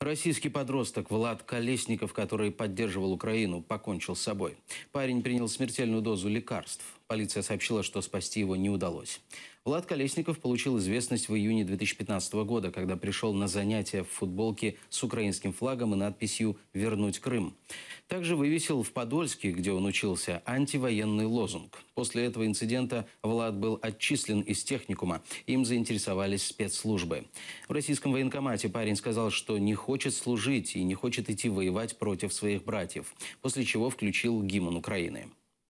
Российский подросток Влад Колесников, который поддерживал Украину, покончил с собой. Парень принял смертельную дозу лекарств. Полиция сообщила, что спасти его не удалось. Влад Колесников получил известность в июне 2015 года, когда пришел на занятия в футболке с украинским флагом и надписью «Вернуть Крым». Также вывесил в Подольске, где он учился, антивоенный лозунг. После этого инцидента Влад был отчислен из техникума. Им заинтересовались спецслужбы. В российском военкомате парень сказал, что не хочет служить и не хочет идти воевать против своих братьев, после чего включил гимн Украины.